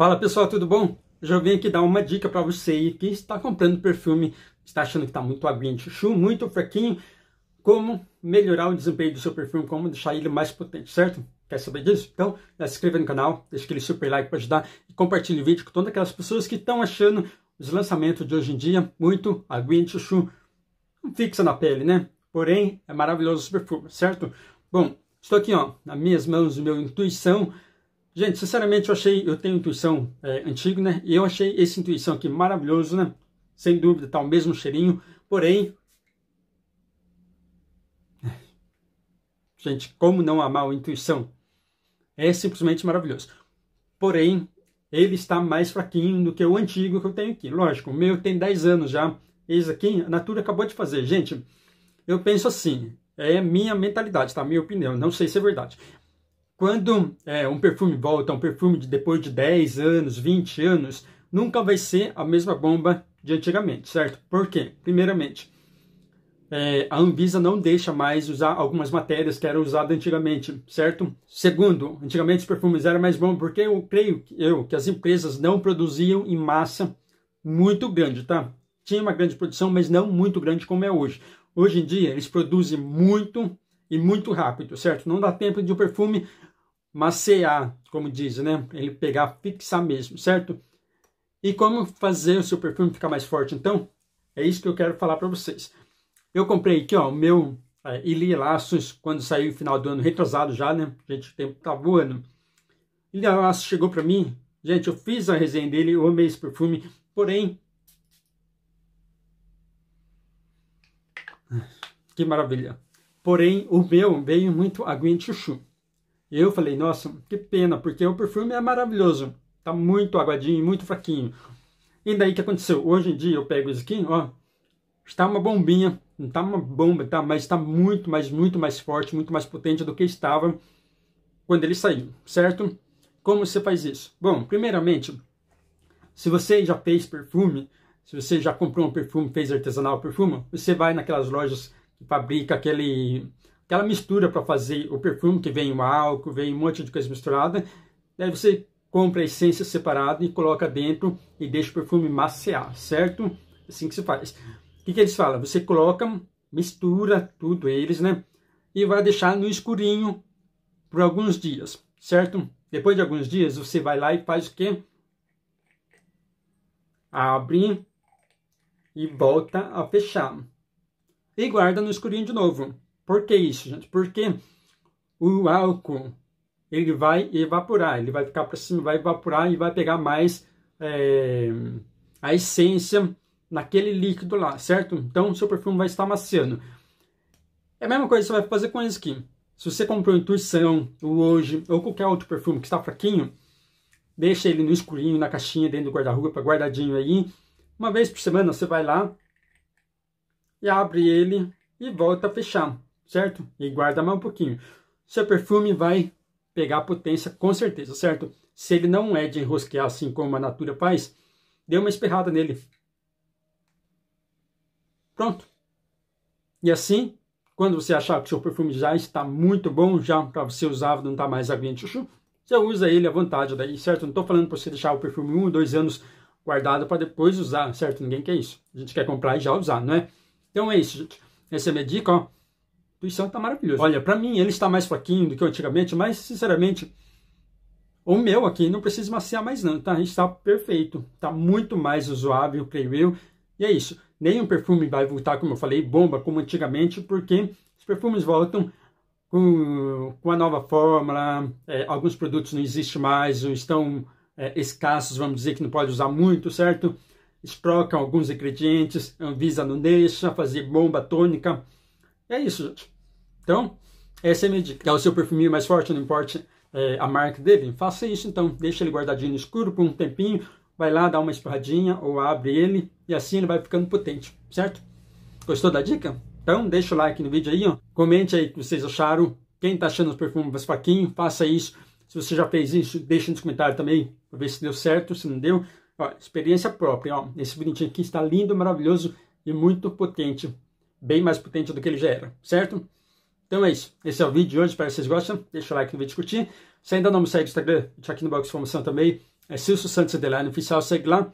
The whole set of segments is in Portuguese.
Fala pessoal, tudo bom? Já vim aqui dar uma dica para você que está comprando perfume, está achando que está muito aguinha de chuchu, muito fraquinho, como melhorar o desempenho do seu perfume, como deixar ele mais potente, certo? Quer saber disso? Então, já se inscreva no canal, deixa aquele super like para ajudar e compartilhe o vídeo com todas aquelas pessoas que estão achando os lançamentos de hoje em dia muito aguinha de chuchu, fixa na pele, né? Porém, é maravilhoso os perfumes, certo? Bom, estou aqui ó, nas minhas mãos, no meu intuição, Gente, sinceramente eu achei, eu tenho intuição é, antigo, né? E eu achei esse intuição aqui maravilhoso, né? Sem dúvida, tá o mesmo cheirinho, porém... Gente, como não amar o intuição? É simplesmente maravilhoso. Porém, ele está mais fraquinho do que o antigo que eu tenho aqui. Lógico, o meu tem 10 anos já. Esse aqui, a Natura acabou de fazer. Gente, eu penso assim, é minha mentalidade, tá? Minha opinião, não sei se é verdade. Quando é, um perfume volta, um perfume de depois de 10 anos, 20 anos, nunca vai ser a mesma bomba de antigamente, certo? Por quê? Primeiramente, é, a Anvisa não deixa mais usar algumas matérias que eram usadas antigamente, certo? Segundo, antigamente os perfumes eram mais bons, porque eu creio que, eu, que as empresas não produziam em massa muito grande, tá? Tinha uma grande produção, mas não muito grande como é hoje. Hoje em dia, eles produzem muito e muito rápido, certo? Não dá tempo de o um perfume macear, como diz, né? Ele pegar, fixar mesmo, certo? E como fazer o seu perfume ficar mais forte, então? É isso que eu quero falar para vocês. Eu comprei aqui, ó, o meu é, Ili Laços, quando saiu o final do ano, retrasado já, né? Gente, o tempo tá voando. Ili Laços chegou para mim, gente, eu fiz a resenha dele, eu amei esse perfume, porém... Que maravilha. Porém, o meu veio muito aguinha de chuchu. Eu falei, nossa, que pena, porque o perfume é maravilhoso. Tá muito aguadinho, muito fraquinho. E daí que aconteceu? Hoje em dia eu pego isso aqui, ó. Está uma bombinha, não tá uma bomba, tá? Mas está muito, mas muito mais forte, muito mais potente do que estava quando ele saiu, certo? Como você faz isso? Bom, primeiramente, se você já fez perfume, se você já comprou um perfume, fez artesanal perfume, você vai naquelas lojas que fabrica aquele aquela mistura para fazer o perfume, que vem o álcool, vem um monte de coisa misturada. Daí você compra a essência separada e coloca dentro e deixa o perfume macear, certo? Assim que se faz. O que, que eles falam? Você coloca, mistura tudo eles, né? E vai deixar no escurinho por alguns dias, certo? Depois de alguns dias, você vai lá e faz o quê? Abre e volta a fechar. E guarda no escurinho de novo. Por que isso, gente? Porque o álcool ele vai evaporar, ele vai ficar para cima, vai evaporar e vai pegar mais é, a essência naquele líquido lá, certo? Então, seu perfume vai estar maciando. É a mesma coisa que você vai fazer com esse aqui. Se você comprou Intuição, o Hoje, ou qualquer outro perfume que está fraquinho, deixa ele no escurinho, na caixinha, dentro do guarda-roupa, guardadinho aí. Uma vez por semana você vai lá e abre ele e volta a fechar certo? E guarda mais um pouquinho. Seu é perfume vai pegar potência com certeza, certo? Se ele não é de enrosquear assim como a Natura faz, dê uma esperrada nele. Pronto. E assim, quando você achar que seu perfume já está muito bom, já para você usar, não está mais aguentando chuchu, você usa ele à vontade daí, certo? Não estou falando para você deixar o perfume um, ou dois anos guardado para depois usar, certo? Ninguém quer isso. A gente quer comprar e já usar, não é? Então é isso, gente. Essa é a minha dica, ó. Tuição está maravilhoso. Olha, para mim ele está mais fraquinho do que antigamente, mas sinceramente, o meu aqui não precisa maciar mais não, tá? Está perfeito, está muito mais usuável, creio eu. E é isso, nenhum perfume vai voltar, como eu falei, bomba como antigamente, porque os perfumes voltam com, com a nova fórmula, é, alguns produtos não existem mais, ou estão é, escassos, vamos dizer que não pode usar muito, certo? Eles trocam alguns ingredientes, a Anvisa não deixa, fazer bomba tônica. É isso, gente. Então, essa é a minha dica. Quer é o seu perfume mais forte, não importa é, a marca dele? Faça isso então, deixa ele guardadinho no escuro por um tempinho, vai lá, dá uma espirradinha ou abre ele e assim ele vai ficando potente, certo? Gostou da dica? Então deixa o like no vídeo aí, ó. comente aí o que vocês acharam, quem tá achando os perfumes mais faquinhos, faça isso. Se você já fez isso, deixa nos comentários também, para ver se deu certo, se não deu. Ó, experiência própria, ó. esse bonitinho aqui está lindo, maravilhoso e muito potente. Bem mais potente do que ele já era, certo? Então é isso. Esse é o vídeo de hoje. Espero que vocês gostem. Deixa o like no vídeo curtir. Se ainda não me segue no Instagram, deixa aqui no box de informação também. É Silso Santos Adeline Oficial, segue lá.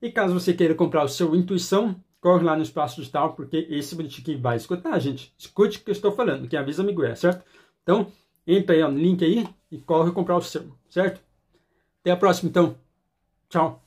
E caso você queira comprar o seu Intuição, corre lá no Espaço Digital, porque esse bonitinho vai escutar, gente. Escute o que eu estou falando, que avisa amigo é, certo? Então, entra aí no link aí e corre comprar o seu, certo? Até a próxima, então. Tchau.